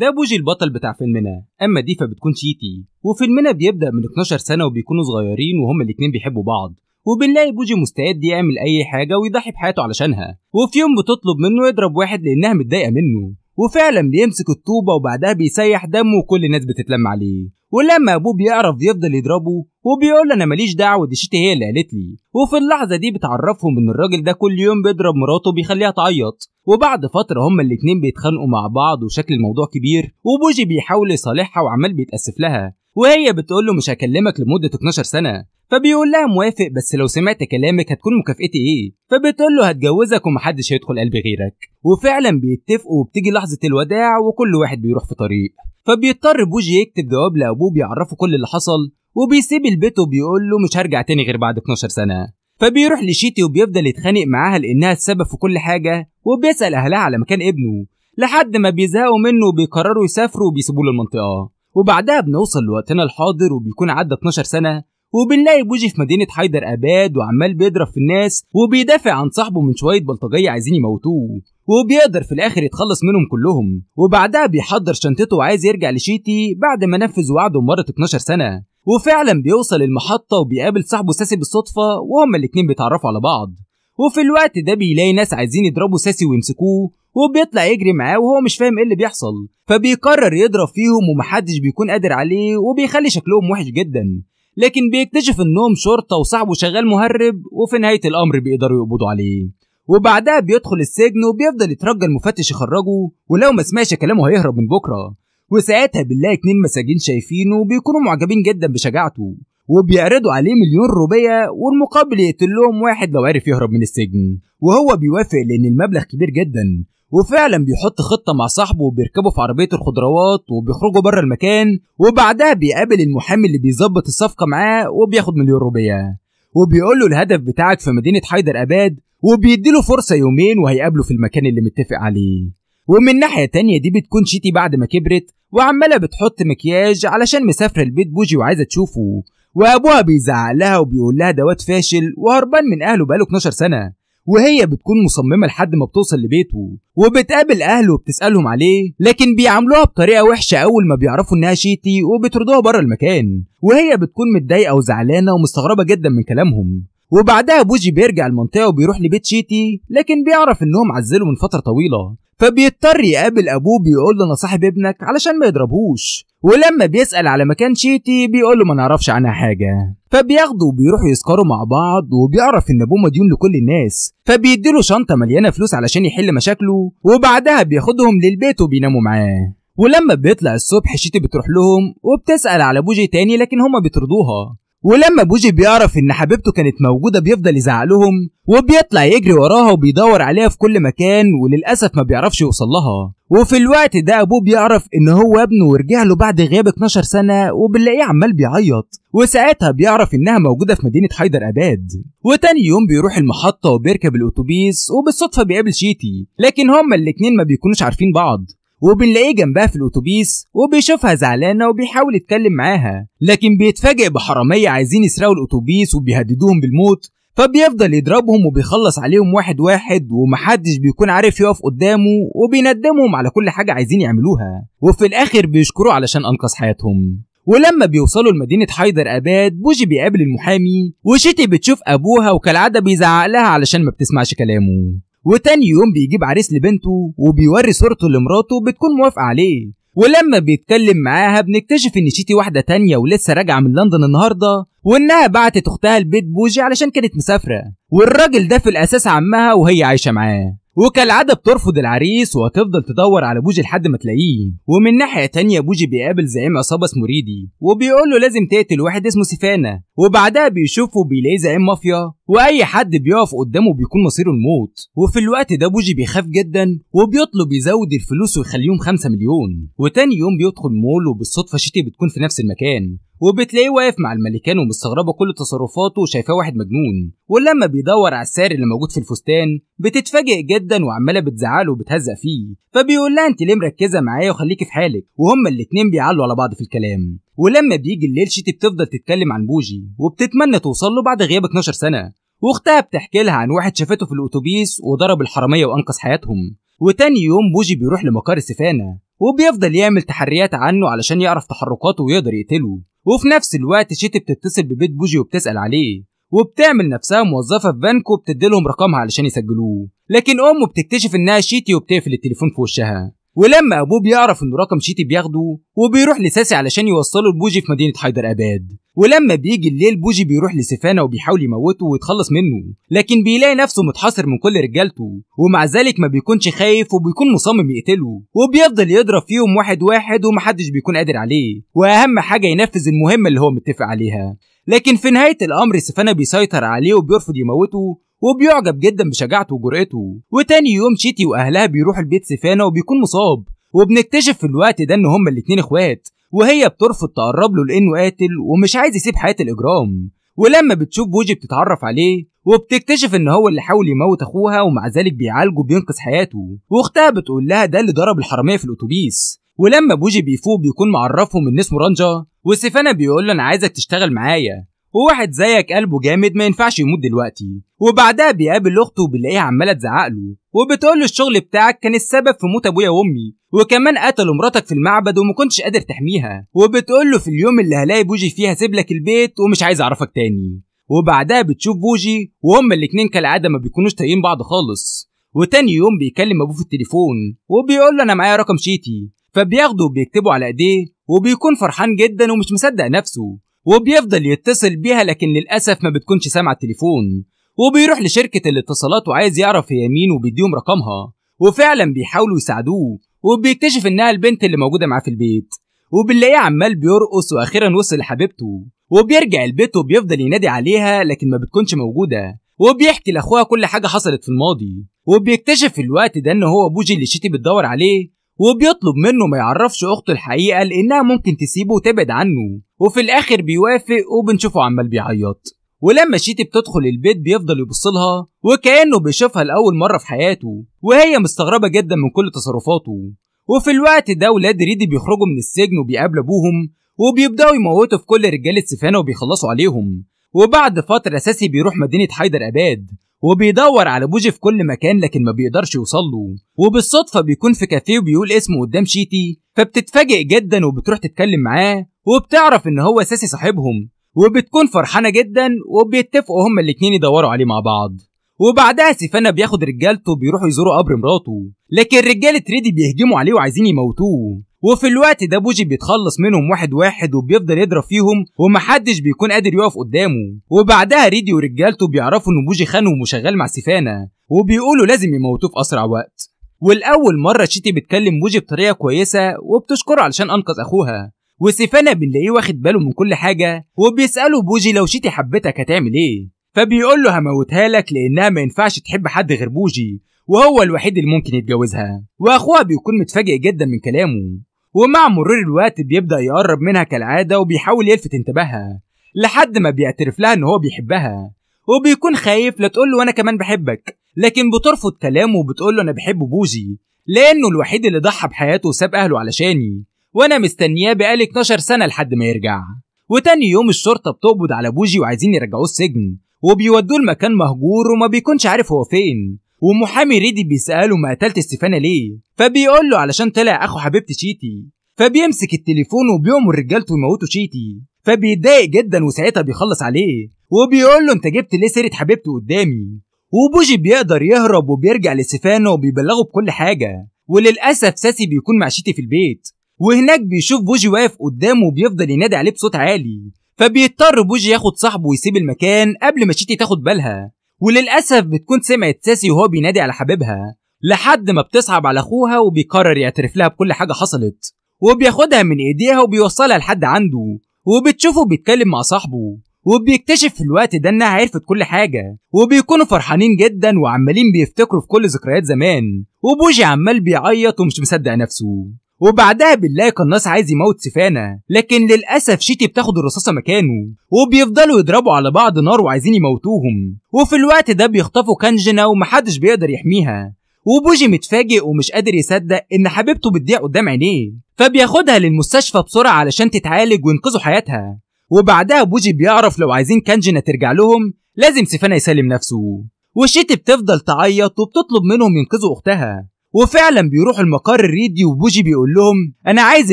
ده بوجي البطل بتاع فيلمنا اما دي فبتكون شيتي وفيلمنا بيبدا من 12 سنه وبيكونوا صغيرين وهما الاتنين بيحبوا بعض وبنلاقي بوجي مستعد يعمل اي حاجه ويضحي بحياته علشانها وفي يوم بتطلب منه يضرب واحد لانها متضايقه منه وفعلا بيمسك الطوبه وبعدها بيسيح دمه وكل الناس بتتلم عليه ولما ابوه بيعرف بيفضل يضربه وبيقول انا ماليش دعوه دي شيتي هي اللي قالت لي وفي اللحظه دي بتعرفهم ان الراجل ده كل يوم بيضرب مراته بيخليها تعيط وبعد فتره هما الاتنين بيتخانقوا مع بعض وشكل الموضوع كبير وبوجي بيحاول يصالحها وعمال بيتاسف لها وهي بتقول له مش هكلمك لمده 12 سنه فبيقول لها موافق بس لو سمعت كلامك هتكون مكافئتي ايه فبتقول له هتجوزك ومحدش هيدخل قلبي غيرك وفعلا بيتفقوا وبتيجي لحظه الوداع وكل واحد بيروح في طريق فبيضطر بوجي يكتب جواب لابوه بيعرفه كل اللي حصل وبيسيب البيت وبيقول له مش هرجع تاني غير بعد 12 سنه فبيروح لشيتي وبيفضل يتخانق معاها لانها السبب في كل حاجه وبيسال اهلها على مكان ابنه لحد ما بيزهقوا منه وبيقرروا يسافروا وبيسيبوه للمنطقه وبعدها بنوصل لوقتنا الحاضر وبيكون عدى 12 سنه وبنلاقي بوجي في مدينة حيدر أباد وعمال بيضرب في الناس وبيدافع عن صاحبه من شوية بلطجية عايزين يموتوه وبيقدر في الآخر يتخلص منهم كلهم وبعدها بيحضر شنطته وعايز يرجع لشيتي بعد ما نفذ وعده مرة 12 سنة وفعلا بيوصل المحطة وبيقابل صاحبه ساسي بالصدفة وهما الاتنين بيتعرفوا على بعض وفي الوقت ده بيلاقي ناس عايزين يضربوا ساسي ويمسكوه وبيطلع يجري معاه وهو مش فاهم ايه اللي بيحصل فبيقرر يضرب فيهم ومحدش بيكون قادر عليه وبيخلي شكلهم وحش جدا لكن بيكتشف انهم شرطه وصاحبه شغال مهرب وفي نهايه الامر بيقدروا يقبضوا عليه وبعدها بيدخل السجن وبيفضل يترجى المفتش يخرجه ولو ما سمعش كلامه هيهرب من بكره وساعتها بنلاقي اتنين مساجين شايفينه وبيكونوا معجبين جدا بشجاعته وبيعرضوا عليه مليون روبية والمقابل يقتل لهم واحد لو عرف يهرب من السجن وهو بيوافق لأن المبلغ كبير جدا وفعلا بيحط خطة مع صاحبه وبيركبوا في عربية الخضروات وبيخرجوا بره المكان وبعدها بيقابل المحامي اللي بيظبط الصفقة معاه وبياخد مليون روبية وبيقول له الهدف بتاعك في مدينة حيدر أباد وبيديله فرصة يومين وهيقابله في المكان اللي متفق عليه ومن ناحية تانية دي بتكون شيتي بعد ما كبرت وعمالة بتحط مكياج علشان مسافرة البيت بوجي وعايزة تشوفه وأبوها بيزعق لها وبيقول لها ده واد فاشل وهربان من أهله بقاله 12 سنة وهي بتكون مصممة لحد ما بتوصل لبيته وبتقابل أهله وبتسألهم عليه لكن بيعاملوها بطريقة وحشة أول ما بيعرفوا إنها شيتي وبتردوها بره المكان وهي بتكون متضايقة وزعلانة ومستغربة جدا من كلامهم وبعدها بوجي بيرجع المنطقة وبيروح لبيت شيتي لكن بيعرف انهم عزلوا من فترة طويلة فبيضطر يقابل ابوه بيقول له انا صاحب ابنك علشان ما يضربهوش ولما بيسأل على مكان شيتي بيقول له ما نعرفش عنها حاجة فبياخده وبيروحوا يسكروا مع بعض وبيعرف ان ابوه مديون لكل الناس فبيديله شنطة مليانة فلوس علشان يحل مشاكله وبعدها بياخدهم للبيت وبيناموا معاه ولما بيطلع الصبح شيتي بتروح لهم وبتسأل على بوجي تاني لكن هما بيطردوها ولما بوجي بيعرف ان حبيبته كانت موجودة بيفضل يزعلهم وبيطلع يجري وراها وبيدور عليها في كل مكان وللأسف ما بيعرفش يوصل لها وفي الوقت ده ابوه بيعرف ان هو ابنه ورجع له بعد غياب 12 سنة وبنلاقيه عمال بيعيط وساعتها بيعرف انها موجودة في مدينة حيدر اباد وتاني يوم بيروح المحطة وبيركب الاتوبيس وبالصدفة بيقابل شيتي لكن هما الاتنين ما بيكونوش عارفين بعض وبنلاقيه جنبها في الاتوبيس وبيشوفها زعلانه وبيحاول يتكلم معاها لكن بيتفاجئ بحراميه عايزين يسرقوا الاتوبيس وبيهددوهم بالموت فبيفضل يضربهم وبيخلص عليهم واحد واحد ومحدش بيكون عارف يقف قدامه وبيندمهم على كل حاجة عايزين يعملوها وفي الآخر بيشكروه علشان أنقذ حياتهم ولما بيوصلوا لمدينة حيدر أباد بوجي بيقابل المحامي وشيتي بتشوف أبوها وكالعادة بيزعق لها علشان ما بتسمعش كلامه وتاني يوم بيجيب عريس لبنته وبيوري صورته لمراته بتكون موافقة عليه ولما بيتكلم معاها بنكتشف ان شيتي واحدة تانية ولسه راجعة من لندن النهاردة وانها بعتت اختها البيت بوجي علشان كانت مسافرة والراجل ده في الاساس عمها وهي عايشة معاه وكالعادة بترفض العريس وهتفضل تدور على بوجي لحد ما تلاقيه ومن ناحية تانية بوجي بيقابل زعيم عصابة اسمه ريدي وبيقول له لازم تقتل واحد اسمه سيفانا وبعدها بيشوفه بيلاقيه زعيم مافيا واي حد بيقف قدامه بيكون مصيره الموت وفي الوقت ده بوجي بيخاف جدا وبيطلب يزود الفلوس ويخليهم 5 مليون وتاني يوم بيدخل مول وبالصدفه شيتي بتكون في نفس المكان وبتلاقيه واقف مع الملكان ومستغربه كل تصرفاته وشايفاه واحد مجنون ولما بيدور على السعر اللي موجود في الفستان بتتفاجئ جدا وعماله بتزعله وبتهزق فيه فبيقول لها انت ليه مركزه معايا وخليكي في حالك وهما الاتنين بيعلوا على بعض في الكلام ولما بيجي الليل شيتي بتفضل تتكلم عن بوجي وبتتمنى توصل له بعد غياب 12 سنة واختها بتحكي لها عن واحد شافته في الاتوبيس وضرب الحرامية وانقذ حياتهم وتاني يوم بوجي بيروح لمقر السفانه وبيفضل يعمل تحريات عنه علشان يعرف تحركاته ويقدر يقتله وفي نفس الوقت شيتي بتتصل ببيت بوجي وبتسأل عليه وبتعمل نفسها موظفة في بنك وبتدي لهم رقمها علشان يسجلوه لكن أمه بتكتشف إنها شيتي وبتقفل التليفون في وشها ولما ابوه بيعرف انه رقم شيتي بياخده وبيروح لساسي علشان يوصله لبوجي في مدينه حيدر اباد ولما بيجي الليل بوجي بيروح لسيفانا وبيحاول يموته ويتخلص منه لكن بيلاقي نفسه متحاصر من كل رجالته ومع ذلك ما بيكونش خايف وبيكون مصمم يقتله وبيفضل يضرب فيهم واحد واحد ومحدش بيكون قادر عليه واهم حاجه ينفذ المهمه اللي هو متفق عليها لكن في نهاية الأمر سيفانا بيسيطر عليه وبيرفض يموته وبيعجب جدا بشجاعته وجرأته وتاني يوم شيتي واهلها بيروحوا البيت سيفانا وبيكون مصاب وبنكتشف في الوقت ده ان هما الاتنين اخوات وهي بترفض تقرب له لانه قاتل ومش عايز يسيب حياه الاجرام ولما بتشوف بوجي بتتعرف عليه وبتكتشف ان هو اللي حاول يموت اخوها ومع ذلك بيعالجه بينقذ حياته واختها بتقول لها ده اللي ضرب الحراميه في الاتوبيس ولما بوجي بيفوق بيكون معرفهم ان اسمه رانجا وسيفانا بيقول له انا عايزك تشتغل معايا وواحد زيك قلبه جامد ما ينفعش يموت دلوقتي وبعدها بيقابل اخته وبيلاقيها عماله تزعق له وبتقول له الشغل بتاعك كان السبب في موت ابويا وامي وكمان قتلوا مراتك في المعبد وما كنتش قادر تحميها وبتقول له في اليوم اللي هلاقي بوجي فيها سيب لك البيت ومش عايز اعرفك تاني وبعدها بتشوف بوجي وهما الاتنين كالعاده ما بيكونوش طايقين بعض خالص وتاني يوم بيكلم ابوه في التليفون وبيقول له انا معايا رقم شيتي فبياخده وبيكتبه على ايديه وبيكون فرحان جدا ومش مصدق نفسه وبيفضل يتصل بيها لكن للأسف ما بتكونش سامعة التليفون وبيروح لشركة الاتصالات وعايز يعرف هي مين وبيديهم رقمها وفعلا بيحاولوا يساعدوه وبيكتشف انها البنت اللي موجودة معاه في البيت وبنلاقيه عمال بيرقص واخيرا وصل لحبيبته وبيرجع البيت وبيفضل ينادي عليها لكن ما بتكونش موجودة وبيحكي لاخوها كل حاجة حصلت في الماضي وبيكتشف في الوقت ده ان هو بوجي اللي شيتي بتدور عليه وبيطلب منه ما يعرفش أخته الحقيقة لأنها ممكن تسيبه وتبعد عنه وفي الآخر بيوافق وبنشوفه عمال بيعيط ولما شيتي بتدخل البيت بيفضل يبصلها وكأنه بيشوفها لأول مرة في حياته وهي مستغربة جدا من كل تصرفاته وفي الوقت ده ولاد ريدي بيخرجوا من السجن وبيقابلوا أبوهم وبيبدأوا يموتوا في كل رجال السفانة وبيخلصوا عليهم وبعد فترة ساسي بيروح مدينة حيدر أباد وبيدور على بوجي في كل مكان لكن ما بيقدرش يوصل له وبالصدفة بيكون في كافيه وبيقول اسمه قدام شيتي فبتتفاجئ جدا وبتروح تتكلم معاه وبتعرف ان هو ساسي صاحبهم وبتكون فرحانة جدا وبيتفقوا هما الاتنين يدوروا عليه مع بعض وبعدها سيفانا بياخد رجالته بيروحوا يزوروا قبر مراته لكن رجالة ريدي بيهجموا عليه وعايزين يموتوه وفي الوقت ده بوجي بيتخلص منهم واحد واحد وبيفضل يضرب فيهم ومحدش بيكون قادر يقف قدامه وبعدها ريدي ورجالته بيعرفوا ان بوجي خانهم وشغال مع سيفانا وبيقولوا لازم يموتوه في اسرع وقت والاول مره شيتي بتكلم بوجي بطريقه كويسه وبتشكره علشان انقذ اخوها وسيفانا بنلاقيه واخد باله من كل حاجه وبيساله بوجي لو شيتي حبتك هتعمل ايه فبيقول له هموتها لك لانها ما ينفعش تحب حد غير بوجي وهو الوحيد اللي ممكن يتجوزها واخوها بيكون متفاجئ جدا من كلامه ومع مرور الوقت بيبدأ يقرب منها كالعادة وبيحاول يلفت انتباهها لحد ما بيعترف لها إن هو بيحبها وبيكون خايف لا تقول له أنا كمان بحبك لكن بترفض كلامه وبتقول له أنا بحب بوزي لأنه الوحيد اللي ضحى بحياته وساب أهله علشاني وأنا مستنياه بقالي 12 سنة لحد ما يرجع وتاني يوم الشرطة بتقبض على بوجي وعايزين يرجعوه السجن وبيودوه لمكان مهجور وما بيكونش عارف هو فين ومحامي ريدي بيسأله ما قتلت ستيفانا ليه فبيقول له علشان طلع أخو حبيبتي شيتي فبيمسك التليفون وبيأمر رجالته يموتوا شيتي فبيتضايق جدا وساعتها بيخلص عليه وبيقول له انت جبت ليه سيره حبيبتي قدامي وبوجي بيقدر يهرب وبيرجع لسيفانا وبيبلغه بكل حاجه وللاسف ساسي بيكون مع شيتي في البيت وهناك بيشوف بوجي واقف قدامه وبيفضل ينادي عليه بصوت عالي فبيضطر بوجي ياخد صاحبه ويسيب المكان قبل ما شيتي تاخد بالها وللأسف بتكون سمعت ساسي وهو بينادي على حبيبها لحد ما بتصعب على أخوها وبيقرر يعترف لها بكل حاجة حصلت وبياخدها من إيديها وبيوصلها لحد عنده وبتشوفه بيتكلم مع صاحبه وبيكتشف في الوقت ده انها عرفت كل حاجة وبيكونوا فرحانين جدا وعمالين بيفتكروا في كل ذكريات زمان وبوجي عمال بيعيط ومش مصدق نفسه وبعدها بنلاقي قناص عايز يموت سيفانا لكن للاسف شيتي بتاخد الرصاصه مكانه وبيفضلوا يضربوا على بعض نار وعايزين يموتوهم وفي الوقت ده بيخطفوا كانجنا ومحدش بيقدر يحميها وبوجي متفاجئ ومش قادر يصدق ان حبيبته بتضيع قدام عينيه فبياخدها للمستشفى بسرعه علشان تتعالج وينقذوا حياتها وبعدها بوجي بيعرف لو عايزين كانجنا ترجع لهم لازم سيفانا يسلم نفسه وشيتي بتفضل تعيط وبتطلب منهم ينقذوا اختها وفعلا بيروحوا المقر الريدي وبوجي بيقول لهم انا عايز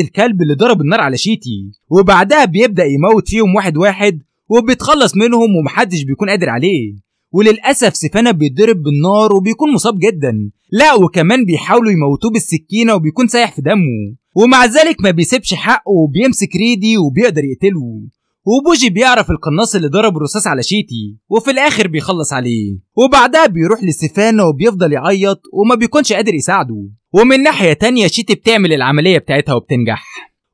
الكلب اللي ضرب النار على شيتي وبعدها بيبدا يموت فيهم واحد واحد وبيتخلص منهم ومحدش بيكون قادر عليه وللاسف سيفانا بيتضرب بالنار وبيكون مصاب جدا لا وكمان بيحاولوا يموتوه بالسكينه وبيكون سايح في دمه ومع ذلك ما بيسيبش حقه وبيمسك ريدي وبيقدر يقتله وبوجي بيعرف القناص اللي ضرب الرصاص على شيتي وفي الاخر بيخلص عليه وبعدها بيروح لسيفانا وبيفضل يعيط وما بيكونش قادر يساعده ومن ناحية تانية شيتي بتعمل العملية بتاعتها وبتنجح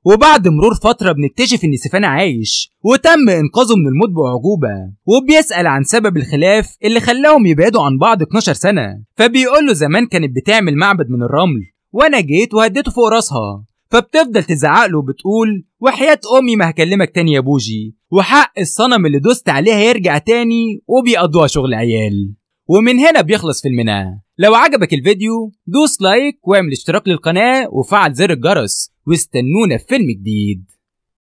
وبعد مرور فترة بنكتشف إن سيفانا عايش وتم إنقاذه من الموت بأعجوبة وبيسأل عن سبب الخلاف اللي خلاهم يبعدوا عن بعض 12 سنة فبيقول له زمان كانت بتعمل معبد من الرمل وأنا جيت وهديته فوق راسها فبتفضل تزعق له وبتقول وحياة أمي ما هكلمك تاني يا بوجي وحق الصنم اللي دوست عليها يرجع تاني وبيقضوها شغل عيال ومن هنا بيخلص فيلمنا لو عجبك الفيديو دوس لايك واعمل اشتراك للقناة وفعل زر الجرس واستنونا في فيلم جديد